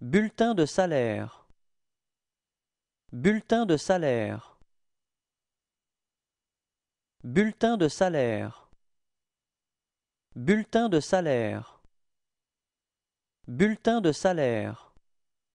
Bulletin de salaire Bulletin de salaire Bulletin de salaire Bulletin de salaire Bulletin de salaire